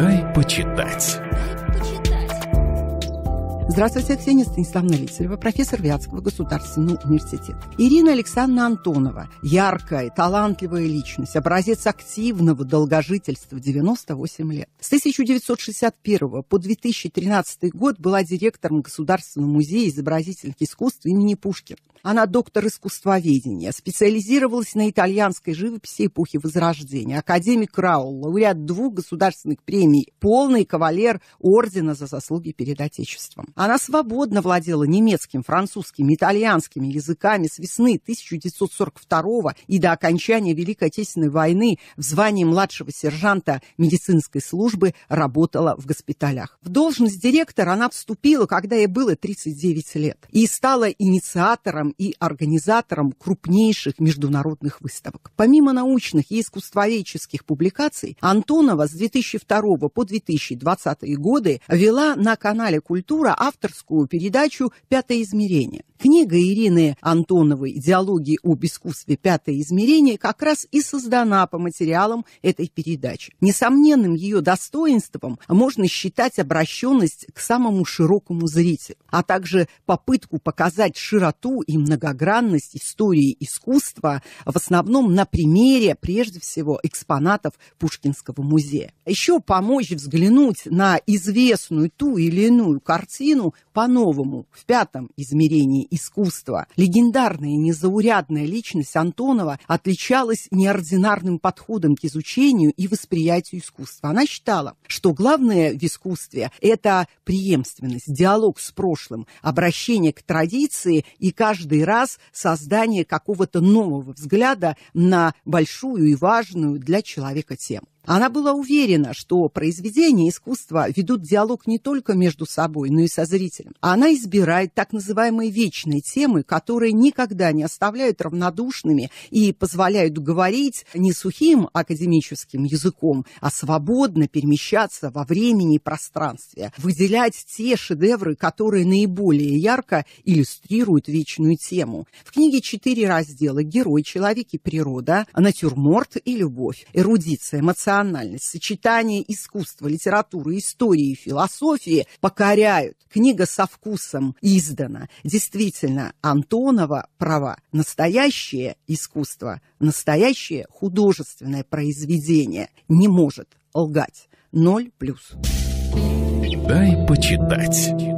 «Дай почитать». Здравствуйте, Ксения Станиславовна Лицарева, профессор Вятского государственного университета. Ирина Александровна Антонова, яркая, талантливая личность, образец активного долгожительства, 98 лет. С 1961 по 2013 год была директором Государственного музея изобразительных искусств имени Пушкина. Она доктор искусствоведения, специализировалась на итальянской живописи эпохи Возрождения, академик Раул, лауреат двух государственных премий, полный кавалер ордена за заслуги перед Отечеством. Она свободно владела немецким, французским, итальянскими языками с весны 1942 и до окончания Великой Отечественной войны в звании младшего сержанта медицинской службы работала в госпиталях. В должность директора она вступила, когда ей было 39 лет, и стала инициатором и организатором крупнейших международных выставок. Помимо научных и искусствоведческих публикаций, Антонова с 2002 по 2020 годы вела на канале «Культура» авторскую передачу «Пятое измерение». Книга Ирины Антоновой «Диалоги об искусстве. Пятое измерение» как раз и создана по материалам этой передачи. Несомненным ее достоинством можно считать обращенность к самому широкому зрителю, а также попытку показать широту и многогранность истории искусства в основном на примере, прежде всего, экспонатов Пушкинского музея. Еще помочь взглянуть на известную ту или иную картину картину по-новому, в пятом измерении искусства. Легендарная незаурядная личность Антонова отличалась неординарным подходом к изучению и восприятию искусства. Она считала, что главное в искусстве – это преемственность, диалог с прошлым, обращение к традиции и каждый раз создание какого-то нового взгляда на большую и важную для человека тему. Она была уверена, что произведения искусства ведут диалог не только между собой, но и со зрителем. Она избирает так называемые вечные темы, которые никогда не оставляют равнодушными и позволяют говорить не сухим академическим языком, а свободно перемещаться во времени и пространстве, выделять те шедевры, которые наиболее ярко иллюстрируют вечную тему. В книге четыре раздела «Герой, человек и природа», «Натюрморт и любовь», «Эрудиция», «Эмоциональность», многофункциональность, сочетание искусства, литературы, истории, философии покоряют. Книга со вкусом издана. Действительно, Антонова права. Настоящее искусство, настоящее художественное произведение не может лгать. Ноль плюс. Дай почитать.